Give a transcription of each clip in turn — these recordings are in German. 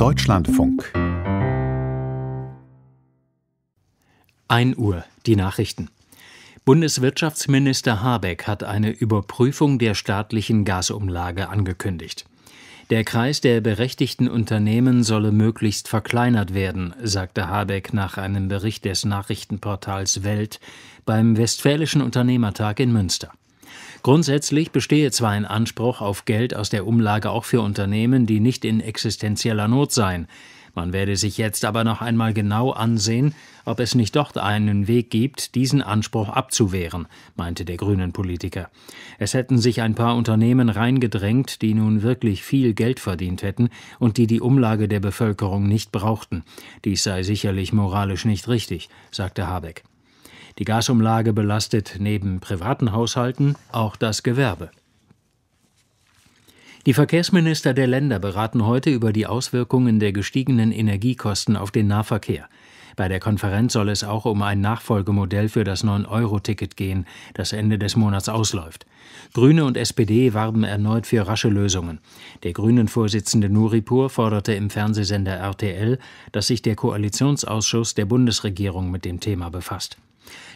Deutschlandfunk. 1 Uhr, die Nachrichten. Bundeswirtschaftsminister Habeck hat eine Überprüfung der staatlichen Gasumlage angekündigt. Der Kreis der berechtigten Unternehmen solle möglichst verkleinert werden, sagte Habeck nach einem Bericht des Nachrichtenportals Welt beim Westfälischen Unternehmertag in Münster. Grundsätzlich bestehe zwar ein Anspruch auf Geld aus der Umlage auch für Unternehmen, die nicht in existenzieller Not seien. Man werde sich jetzt aber noch einmal genau ansehen, ob es nicht dort einen Weg gibt, diesen Anspruch abzuwehren, meinte der grünen Politiker. Es hätten sich ein paar Unternehmen reingedrängt, die nun wirklich viel Geld verdient hätten und die die Umlage der Bevölkerung nicht brauchten. Dies sei sicherlich moralisch nicht richtig, sagte Habeck. Die Gasumlage belastet neben privaten Haushalten auch das Gewerbe. Die Verkehrsminister der Länder beraten heute über die Auswirkungen der gestiegenen Energiekosten auf den Nahverkehr. Bei der Konferenz soll es auch um ein Nachfolgemodell für das 9-Euro-Ticket gehen, das Ende des Monats ausläuft. Grüne und SPD warben erneut für rasche Lösungen. Der Grünen-Vorsitzende Nuripur forderte im Fernsehsender RTL, dass sich der Koalitionsausschuss der Bundesregierung mit dem Thema befasst.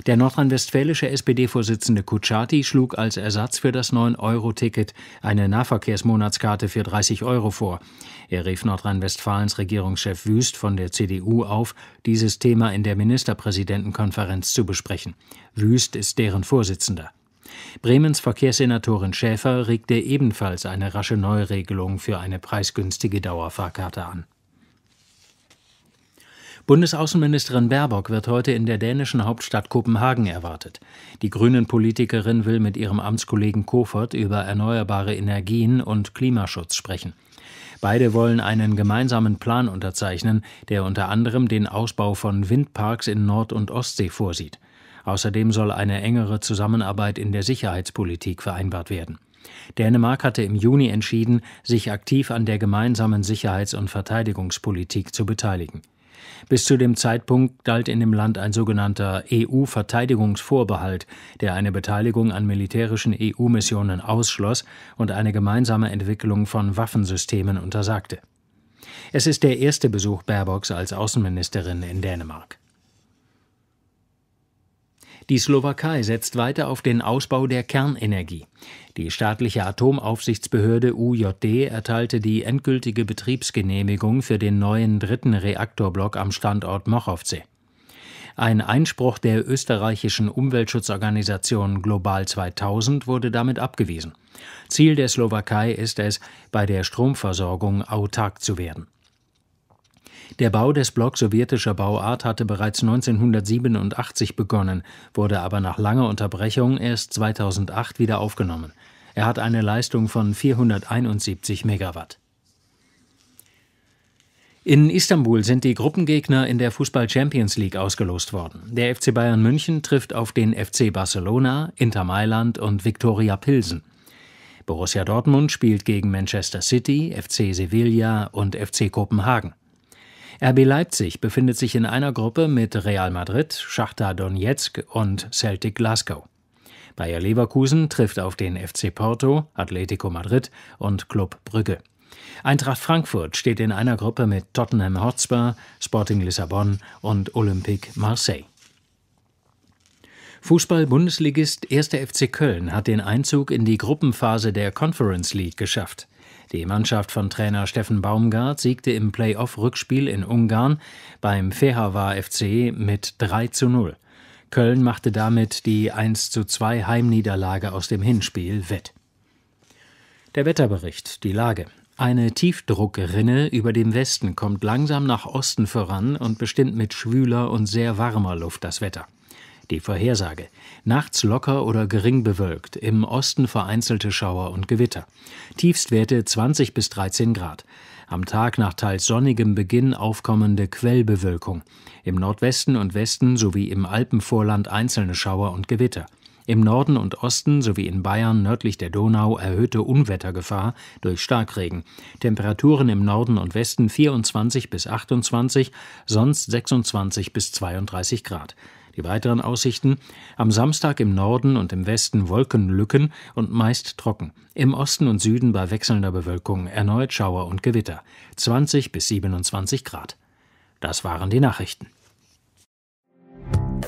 Der nordrhein-westfälische SPD-Vorsitzende Kutschaty schlug als Ersatz für das 9-Euro-Ticket eine Nahverkehrsmonatskarte für 30 Euro vor. Er rief Nordrhein-Westfalens Regierungschef Wüst von der CDU auf, dieses Thema in der Ministerpräsidentenkonferenz zu besprechen. Wüst ist deren Vorsitzender. Bremens Verkehrssenatorin Schäfer regte ebenfalls eine rasche Neuregelung für eine preisgünstige Dauerfahrkarte an. Bundesaußenministerin Baerbock wird heute in der dänischen Hauptstadt Kopenhagen erwartet. Die Grünen-Politikerin will mit ihrem Amtskollegen Kofod über erneuerbare Energien und Klimaschutz sprechen. Beide wollen einen gemeinsamen Plan unterzeichnen, der unter anderem den Ausbau von Windparks in Nord- und Ostsee vorsieht. Außerdem soll eine engere Zusammenarbeit in der Sicherheitspolitik vereinbart werden. Dänemark hatte im Juni entschieden, sich aktiv an der gemeinsamen Sicherheits- und Verteidigungspolitik zu beteiligen. Bis zu dem Zeitpunkt galt in dem Land ein sogenannter EU-Verteidigungsvorbehalt, der eine Beteiligung an militärischen EU-Missionen ausschloss und eine gemeinsame Entwicklung von Waffensystemen untersagte. Es ist der erste Besuch Baerbocks als Außenministerin in Dänemark. Die Slowakei setzt weiter auf den Ausbau der Kernenergie. Die staatliche Atomaufsichtsbehörde UJD erteilte die endgültige Betriebsgenehmigung für den neuen dritten Reaktorblock am Standort Mochovce. Ein Einspruch der österreichischen Umweltschutzorganisation Global 2000 wurde damit abgewiesen. Ziel der Slowakei ist es, bei der Stromversorgung autark zu werden. Der Bau des Blocks sowjetischer Bauart hatte bereits 1987 begonnen, wurde aber nach langer Unterbrechung erst 2008 wieder aufgenommen. Er hat eine Leistung von 471 Megawatt. In Istanbul sind die Gruppengegner in der Fußball Champions League ausgelost worden. Der FC Bayern München trifft auf den FC Barcelona, Inter Mailand und Viktoria Pilsen. Borussia Dortmund spielt gegen Manchester City, FC Sevilla und FC Kopenhagen. RB Leipzig befindet sich in einer Gruppe mit Real Madrid, Schachtar Donetsk und Celtic Glasgow. Bayer Leverkusen trifft auf den FC Porto, Atletico Madrid und Club Brügge. Eintracht Frankfurt steht in einer Gruppe mit Tottenham Hotspur, Sporting Lissabon und Olympique Marseille. Fußball-Bundesligist 1. FC Köln hat den Einzug in die Gruppenphase der Conference League geschafft. Die Mannschaft von Trainer Steffen Baumgart siegte im Playoff-Rückspiel in Ungarn beim Fehavar FC mit 3 zu 0. Köln machte damit die 1 zu 2 Heimniederlage aus dem Hinspiel wett. Der Wetterbericht, die Lage. Eine Tiefdruckrinne über dem Westen kommt langsam nach Osten voran und bestimmt mit schwüler und sehr warmer Luft das Wetter. Die Vorhersage. Nachts locker oder gering bewölkt, im Osten vereinzelte Schauer und Gewitter. Tiefstwerte 20 bis 13 Grad. Am Tag nach teils sonnigem Beginn aufkommende Quellbewölkung. Im Nordwesten und Westen sowie im Alpenvorland einzelne Schauer und Gewitter. Im Norden und Osten sowie in Bayern nördlich der Donau erhöhte Unwettergefahr durch Starkregen. Temperaturen im Norden und Westen 24 bis 28, sonst 26 bis 32 Grad. Die weiteren Aussichten am Samstag im Norden und im Westen Wolkenlücken und meist trocken. Im Osten und Süden bei wechselnder Bewölkung erneut Schauer und Gewitter. 20 bis 27 Grad. Das waren die Nachrichten.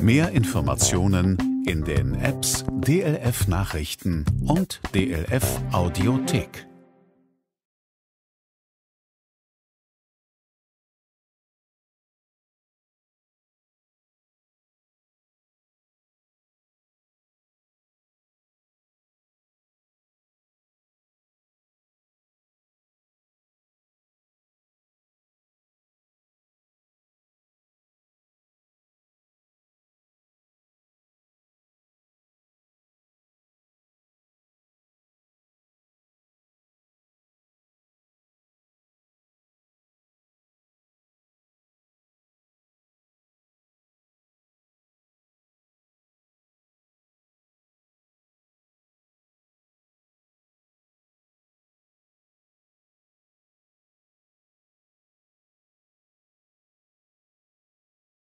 Mehr Informationen in den Apps DLF Nachrichten und DLF Audiothek.